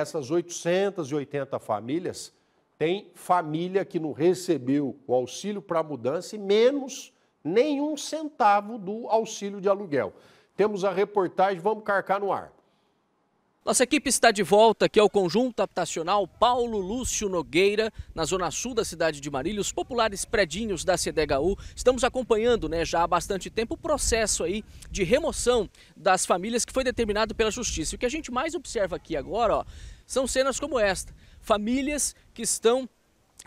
essas 880 famílias têm família que não recebeu o auxílio para mudança e menos nenhum centavo do auxílio de aluguel. Temos a reportagem, vamos carcar no ar. Nossa equipe está de volta aqui ao conjunto habitacional Paulo Lúcio Nogueira, na zona sul da cidade de Marília, os populares predinhos da CDHU. Estamos acompanhando né, já há bastante tempo o processo aí de remoção das famílias que foi determinado pela justiça. o que a gente mais observa aqui agora ó, são cenas como esta: famílias que estão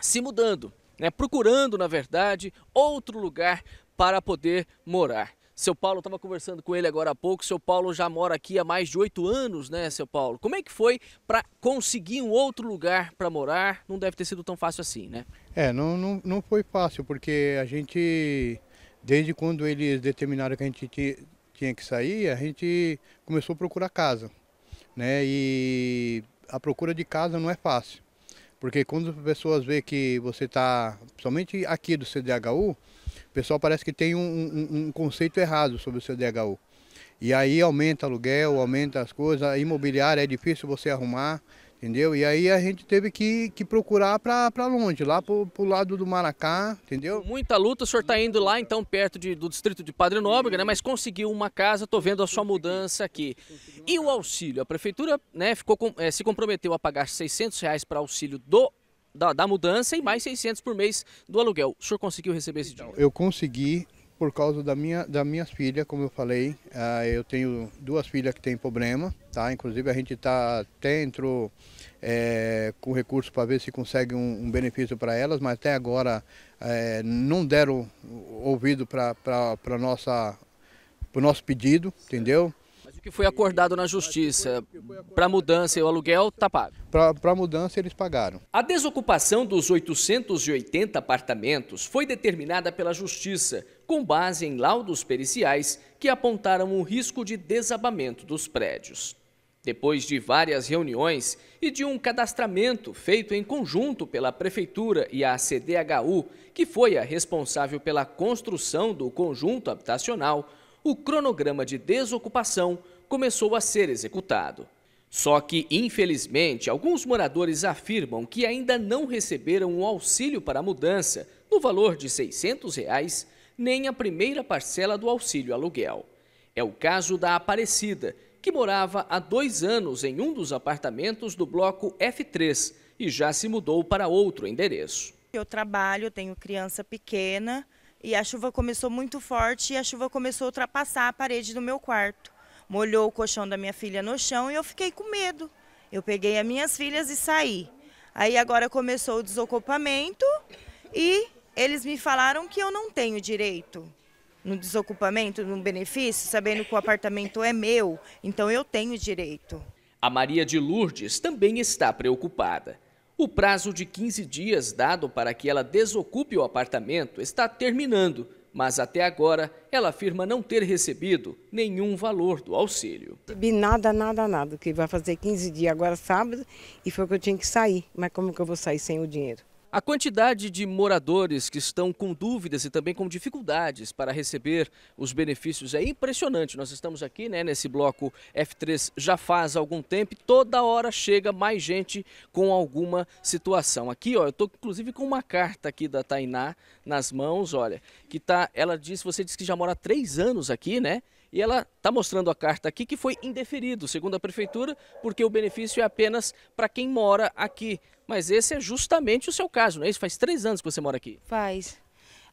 se mudando, né, procurando, na verdade, outro lugar para poder morar. Seu Paulo, estava conversando com ele agora há pouco. Seu Paulo já mora aqui há mais de oito anos, né, seu Paulo? Como é que foi para conseguir um outro lugar para morar? Não deve ter sido tão fácil assim, né? É, não, não, não foi fácil, porque a gente, desde quando eles determinaram que a gente tinha, que sair, a gente começou a procurar casa, né? E a procura de casa não é fácil. Porque quando as pessoas vêem que você está, somente aqui do CDHU, pessoal parece que tem um, um, um conceito errado sobre o seu DHU. E aí aumenta aluguel, aumenta as coisas, a imobiliária é difícil você arrumar, entendeu? E aí a gente teve que, que procurar para longe, lá pro, o lado do Maracá, entendeu? Muita luta, o senhor tá indo lá então perto de, do distrito de Padre Nóbrega, né? Mas conseguiu uma casa, Estou vendo a sua mudança aqui. E o auxílio? A prefeitura né, ficou, é, se comprometeu a pagar 600 reais para auxílio do da, da, mudança e mais 600 por mês do aluguel. O senhor conseguiu receber esse então, dinheiro? Eu consegui por causa da minha da minhas filhas, como eu falei, ah, eu tenho duas filhas que têm problema, tá? Inclusive a gente tá até entrou é, com recurso para ver se consegue um, um benefício para elas, mas até agora é, não deram ouvido para para o nosso pedido, entendeu? que foi acordado na justiça. Para mudança e o aluguel, está pago. Para mudança, eles pagaram. A desocupação dos 880 apartamentos foi determinada pela justiça, com base em laudos periciais que apontaram o risco de desabamento dos prédios. Depois de várias reuniões e de um cadastramento feito em conjunto pela Prefeitura e a CDHU, que foi a responsável pela construção do conjunto habitacional, o cronograma de desocupação começou a ser executado. Só que, infelizmente, alguns moradores afirmam que ainda não receberam o auxílio para a mudança, no valor de R$ 600, reais, nem a primeira parcela do auxílio aluguel. É o caso da Aparecida, que morava há dois anos em um dos apartamentos do bloco F3 e já se mudou para outro endereço. Eu trabalho, tenho criança pequena e a chuva começou muito forte e a chuva começou a ultrapassar a parede do meu quarto molhou o colchão da minha filha no chão e eu fiquei com medo. Eu peguei as minhas filhas e saí. Aí agora começou o desocupamento e eles me falaram que eu não tenho direito no desocupamento, no benefício, sabendo que o apartamento é meu, então eu tenho direito. A Maria de Lourdes também está preocupada. O prazo de 15 dias dado para que ela desocupe o apartamento está terminando mas até agora ela afirma não ter recebido nenhum valor do auxílio. Recebi nada, nada, nada, que vai fazer 15 dias agora sábado e foi que eu tinha que sair. Mas como que eu vou sair sem o dinheiro? A quantidade de moradores que estão com dúvidas e também com dificuldades para receber os benefícios é impressionante. Nós estamos aqui né, nesse bloco F3 já faz algum tempo e toda hora chega mais gente com alguma situação. Aqui, ó, eu estou inclusive com uma carta aqui da Tainá nas mãos, olha, que tá, ela disse, você disse que já mora há três anos aqui, né? E ela está mostrando a carta aqui que foi indeferido, segundo a prefeitura, porque o benefício é apenas para quem mora aqui. Mas esse é justamente o seu caso, não é isso? Faz três anos que você mora aqui. Faz.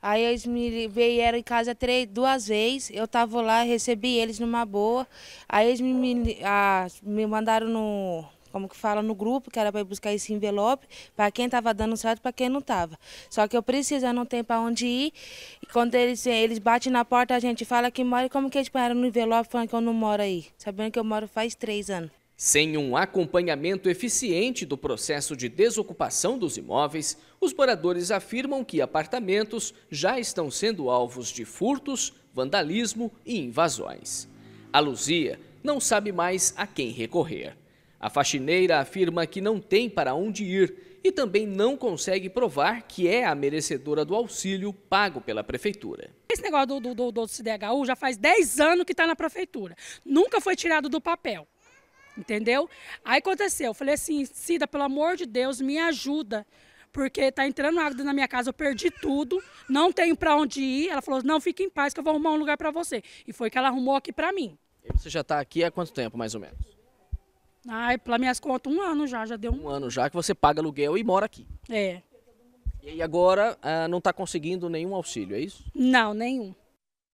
Aí eles me vieram em casa três, duas vezes, eu tava lá, recebi eles numa boa. Aí eles me, me, ah, me mandaram no, como que fala, no grupo, que era para ir buscar esse envelope, para quem estava dando certo para quem não estava. Só que eu precisando não tem para onde ir. E quando eles, eles batem na porta, a gente fala que mora, como que eles põem no envelope falando que eu não moro aí? Sabendo que eu moro faz três anos. Sem um acompanhamento eficiente do processo de desocupação dos imóveis, os moradores afirmam que apartamentos já estão sendo alvos de furtos, vandalismo e invasões. A Luzia não sabe mais a quem recorrer. A faxineira afirma que não tem para onde ir e também não consegue provar que é a merecedora do auxílio pago pela prefeitura. Esse negócio do, do, do, do CDHU já faz 10 anos que está na prefeitura. Nunca foi tirado do papel entendeu? Aí aconteceu, eu falei assim, Cida, pelo amor de Deus, me ajuda, porque tá entrando água dentro da minha casa, eu perdi tudo, não tenho para onde ir. Ela falou, não, fique em paz que eu vou arrumar um lugar para você. E foi que ela arrumou aqui para mim. E você já tá aqui há quanto tempo, mais ou menos? Ai, pelas minhas contas, um ano já, já deu um... um ano já que você paga aluguel e mora aqui. É. E agora ah, não está conseguindo nenhum auxílio, é isso? Não, nenhum.